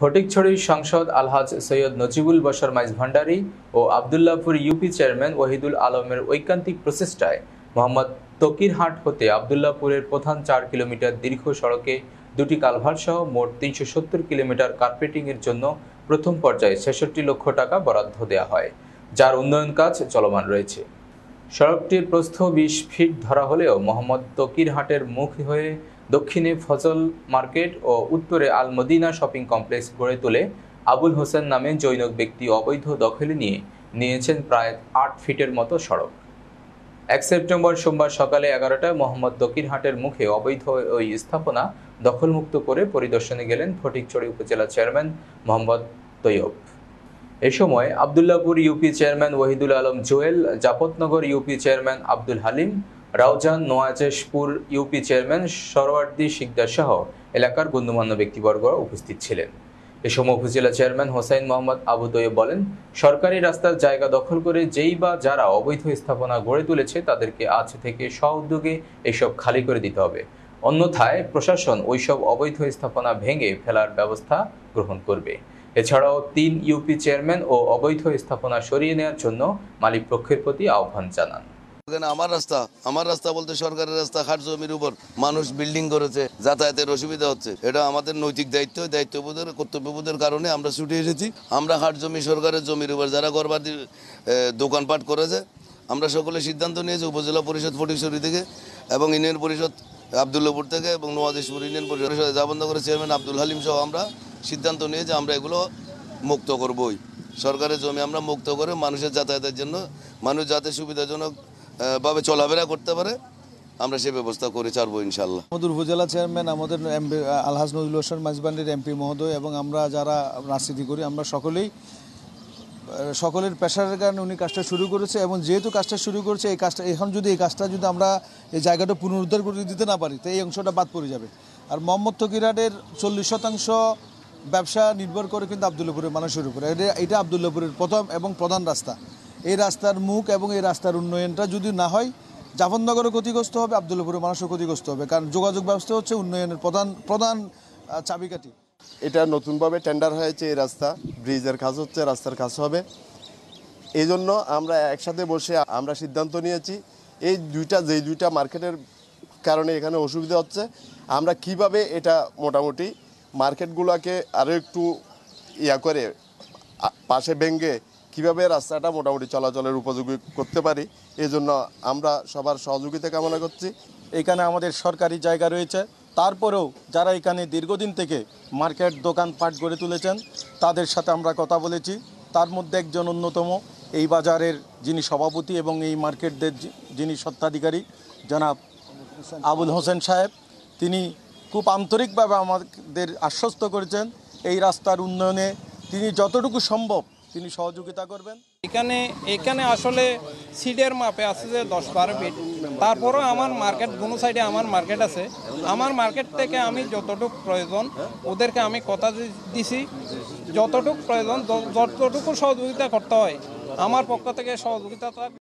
ফটিকছড়ি সাংসদ আলহাজ সৈয়দ নজিবুল বশর মাইজ ভান্ডারী ও Abdullahpur UP chairman Ohidul আলমের ঐকান্তিক প্রচেষ্টায় মোহাম্মদ তকিরহাট হতে আবদুল্লাপুরের প্রধান চার কিলোমিটার দীর্ঘ সড়কে দুটি কালভার সহ মোট তিনশো সত্তর কিলোমিটার কার্পেটিংয়ের জন্য প্রথম পর্যায়ে ছেষট্টি লক্ষ টাকা বরাদ্দ দেওয়া হয় যার উন্নয়ন কাজ চলমান রয়েছে সড়কটির প্রস্থ বিশ ফিট ধরা হলেও মোহাম্মদ তকিরহাটের মুখ হয়ে দক্ষিণে ফজল মার্কেট ও উত্তরে আল মদিনা শপিং কমপ্লেক্স গড়ে তোলে আবুল হোসেন নামে জৈনক ব্যক্তি অবৈধ দখলে নিয়ে নিয়েছেন প্রায় আট ফিটের মতো সড়ক এক সেপ্টেম্বর সোমবার সকালে এগারোটায় মোহাম্মদ দক্ষিণহাটের মুখে অবৈধ ওই স্থাপনা দখলমুক্ত করে পরিদর্শনে গেলেন ফটিকচড়ি উপজেলা চেয়ারম্যান মোহাম্মদ তৈয়ব এ সময় Abdullapur UP chairman Ohidul Alam Joel Japatnagar UP chairman Abdul Halim Raozan Noajeshpur UP chairman Sarwardi Shikdar সহ এলাকার গণ্যমান্য ব্যক্তিবর্গ উপস্থিত ছিলেন এ সময় উপজেলা চেয়ারম্যান হোসাইন মোহাম্মদ আবু তৈয়ব বলেন সরকারি রাস্তার জায়গা দখল করে যেই বা যারা অবৈধ স্থাপনা গড়ে তুলেছে তাদেরকে আজ থেকে সউদ্যোগে এসব খালি করে দিতে হবে অন্যথায় প্রশাসন ওইসব অবৈধ স্থাপনা ভেঙে ফেলার ব্যবস্থা গ্রহণ করবে এছাড়াও তিন ইউপি চেয়ারম্যান ও অবৈধ স্থাপনা সরিয়ে নেওয়ার জন্য মালিক পক্ষের প্রতি আহ্বান জানান এখানে আমার রাস্তা আমার রাস্তা বলতে সরকারের রাস্তা খাট জমির উপর মানুষ বিল্ডিং করেছে যাতায়াতের অসুবিধা হচ্ছে এটা আমাদের নৈতিক দায়িত্ব দায়িত্ববোধের কর্তব্যবোধের কারণে আমরা ছুটে এসেছি আমরা হাট জমি সরকারের জমির উপর যারা গর্বাদি দোকানপাট করেছে আমরা সকলে সিদ্ধান্ত নিয়েছি উপজেলা পরিষদ ফটিকছড়ি থেকে এবং ইউনিয়ন পরিষদ আবদুল্লাপুর থেকে এবং নোয়াদেশপুর ইউনিয়ন পরিষদ যাবন্ধ করে চেয়ারম্যান আব্দুল হালিম সহ আমরা সিদ্ধান্ত নিয়েছি আমরা এগুলো মুক্ত করবই সরকারের জমি আমরা মুক্ত করে মানুষের যাতায়াতের জন্য মানুষ যাতে সুবিধাজনক ভাবে চলাফেরা করতে পারে আমরা সে ব্যবস্থা করে ছাড়বো ইনশাল্লাহ আমাদের উপজেলা চেয়ারম্যান আমাদের এমপি আলহাজ নজরুল হোসেন মাঝবান্ডির এমপি মহোদয় এবং আমরা যারা রাজনীতি করি আমরা সকলেই সকলের প্রেশারের কারণে উনি কাজটা শুরু করেছে এবং যেহেতু কাজটা শুরু করেছে এই কাজটা এখন যদি এই কাজটা যদি আমরা এই জায়গাটা পুনরুদ্ধার করে দিতে না পারি তো এই অংশটা বাদ পড়ে যাবে আর মোহাম্মদ তকিরাটের চল্লিশ শতাংশ ব্যবসা নির্ভর করে কিন্তু আবদুল্লাপুরের মানুষের উপরে এটা এটা আবদুল্লাপুরের প্রথম এবং প্রধান রাস্তা এই রাস্তার মুখ এবং এই রাস্তার উন্নয়নটা যদি না হয় জাফরনগরও ক্ষতিগ্রস্ত হবে আবদুল্লাপুরের মানুষও ক্ষতিগ্রস্ত হবে কারণ যোগাযোগ ব্যবস্থা হচ্ছে উন্নয়নের প্রধান প্রধান চাবিকাঠি এটা নতুনভাবে টেন্ডার হয়েছে এই রাস্তা ব্রিজের কাজ হচ্ছে রাস্তার কাজ হবে এই জন্য আমরা একসাথে বসে আমরা সিদ্ধান্ত নিয়েছি এই দুইটা যেই দুইটা মার্কেটের কারণে এখানে অসুবিধা হচ্ছে আমরা কিভাবে এটা মোটামুটি মার্কেটগুলোকে আরও একটু ইয়া করে পাশে ভেঙ্গে কিভাবে রাস্তাটা মোটামুটি চলাচলের উপযোগী করতে পারি এই জন্য আমরা সবার সহযোগিতা কামনা করছি এখানে আমাদের সরকারি জায়গা রয়েছে তারপরেও যারা এখানে দীর্ঘদিন থেকে মার্কেট দোকান পাট গড়ে তুলেছেন তাদের সাথে আমরা কথা বলেছি তার মধ্যে একজন অন্যতম এই বাজারের যিনি সভাপতি এবং এই মার্কেটদের যিনি সত্ত্বাধিকারী জনাব আবুল হোসেন সাহেব তিনি খুব আন্তরিকভাবে আমাদের আশ্বস্ত করেছেন এই রাস্তার উন্নয়নে তিনি যতটুকু সম্ভব তিনি সহযোগিতা করবেন এখানে এখানে আসলে সিডের মাপে আছে যে দশ বারো ফিট তারপরেও আমার মার্কেট কোনো সাইডে আমার মার্কেট আছে আমার মার্কেট থেকে আমি যতটুক প্রয়োজন ওদেরকে আমি কথা দিছি যতটুক প্রয়োজন যতটুকু সহযোগিতা করতে হয় আমার পক্ষ থেকে সহযোগিতা